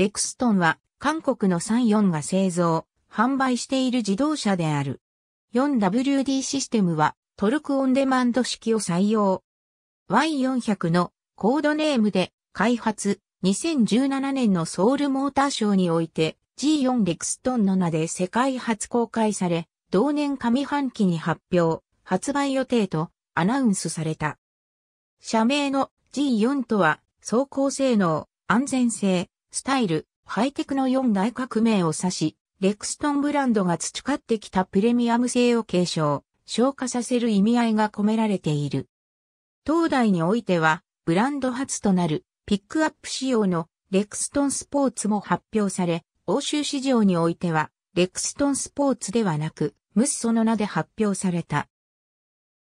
レクストンは韓国の34が製造、販売している自動車である。4WD システムはトルクオンデマンド式を採用。Y400 のコードネームで開発、2017年のソウルモーターショーにおいて G4 レクストンの名で世界初公開され、同年上半期に発表、発売予定とアナウンスされた。社名の G4 とは、走行性能、安全性、スタイル、ハイテクの4大革命を指し、レクストンブランドが培ってきたプレミアム性を継承、消化させる意味合いが込められている。当代においては、ブランド初となるピックアップ仕様のレクストンスポーツも発表され、欧州市場においては、レクストンスポーツではなく、ムッソの名で発表された。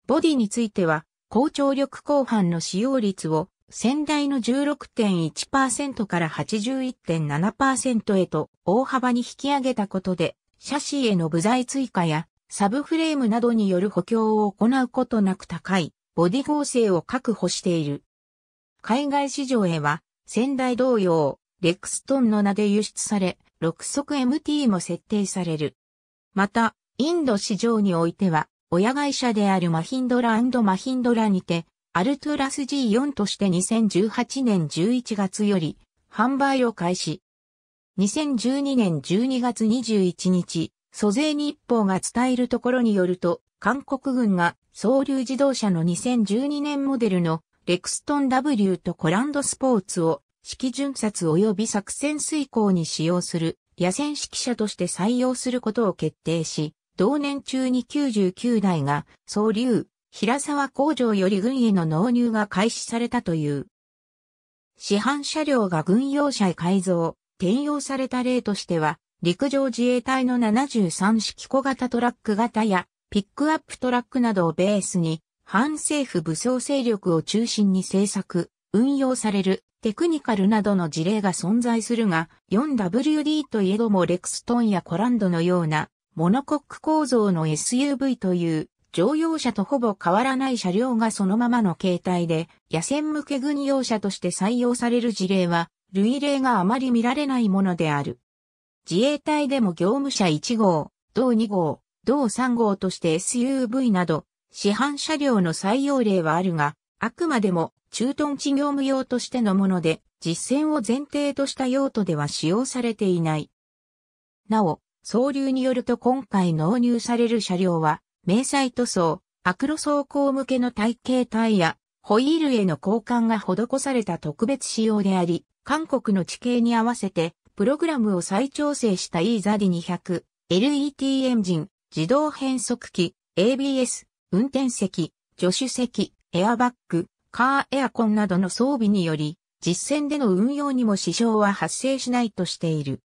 ボディについては、高張力後半の使用率を先代の16.1%から81.7%へと大幅に引き上げたことで、シャシーへの部材追加やサブフレームなどによる補強を行うことなく高いボディ合成を確保している。海外市場へは先代同様、レクストンの名で輸出され、6足 MT も設定される。また、インド市場においては、親会社であるマヒンドラマヒンドラにて、アルトゥラス G4 として2018年11月より販売を開始。2012年12月21日、租税日報が伝えるところによると、韓国軍が総流自動車の2012年モデルのレクストン W とコランドスポーツを式巡察及び作戦遂行に使用する野戦式車として採用することを決定し、同年中に99台が総流平沢工場より軍への納入が開始されたという。市販車両が軍用車へ改造、転用された例としては、陸上自衛隊の73式小型トラック型や、ピックアップトラックなどをベースに、反政府武装勢力を中心に制作、運用されるテクニカルなどの事例が存在するが、4WD といえどもレクストンやコランドのようなモノコック構造の SUV という乗用車とほぼ変わらない車両がそのままの形態で、野戦向け軍用車として採用される事例は、類例があまり見られないものである。自衛隊でも業務車1号、同2号、同3号として SUV など、市販車両の採用例はあるが、あくまでも駐屯地業務用としてのもので、実践を前提とした用途では使用されていない。なお、総流によると今回納入される車両は、迷彩塗装、アクロ走行向けの体型タイヤ、ホイールへの交換が施された特別仕様であり、韓国の地形に合わせて、プログラムを再調整した e ザリ200、LET エンジン、自動変速機、ABS、運転席、助手席、エアバッグ、カーエアコンなどの装備により、実践での運用にも支障は発生しないとしている。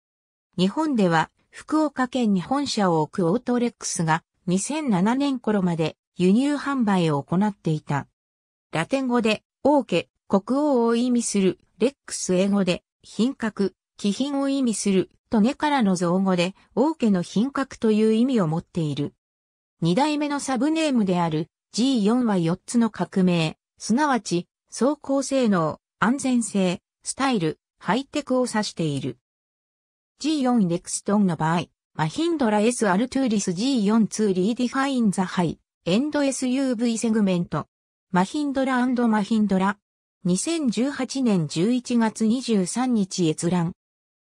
日本では、福岡県に本社を置くオートレックスが、2007年頃まで輸入販売を行っていた。ラテン語で、王家、国王を意味する、レックス英語で、品格、気品を意味する、と根からの造語で、王家の品格という意味を持っている。二代目のサブネームである G4 は四つの革命、すなわち、走行性能、安全性、スタイル、ハイテクを指している。G4 レクストンの場合、マヒンドラ S アルトゥーリス G4 2リーディファインザハイエンド SUV セグメント。マヒンドラマヒンドラ。2018年11月23日閲覧。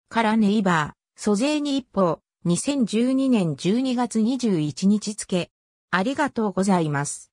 からネイバー、租税に一報。2012年12月21日付。ありがとうございます。